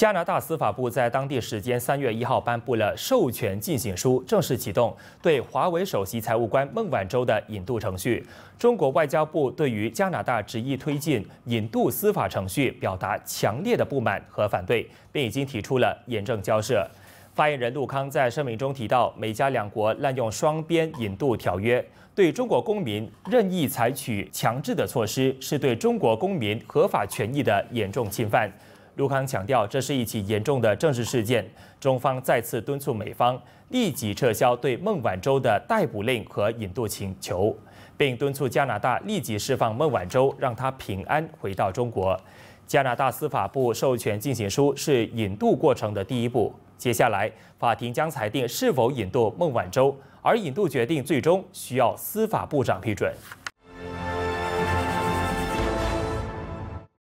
加拿大司法部在当地时间三月一号颁布了授权进行书，正式启动对华为首席财务官孟晚舟的引渡程序。中国外交部对于加拿大执意推进引渡司法程序，表达强烈的不满和反对，并已经提出了严正交涉。发言人陆康在声明中提到，美加两国滥用双边引渡条约，对中国公民任意采取强制的措施，是对中国公民合法权益的严重侵犯。卢康强调，这是一起严重的政治事件。中方再次敦促美方立即撤销对孟晚舟的逮捕令和引渡请求，并敦促加拿大立即释放孟晚舟，让她平安回到中国。加拿大司法部授权进行书是引渡过程的第一步，接下来法庭将裁定是否引渡孟晚舟，而引渡决定最终需要司法部长批准。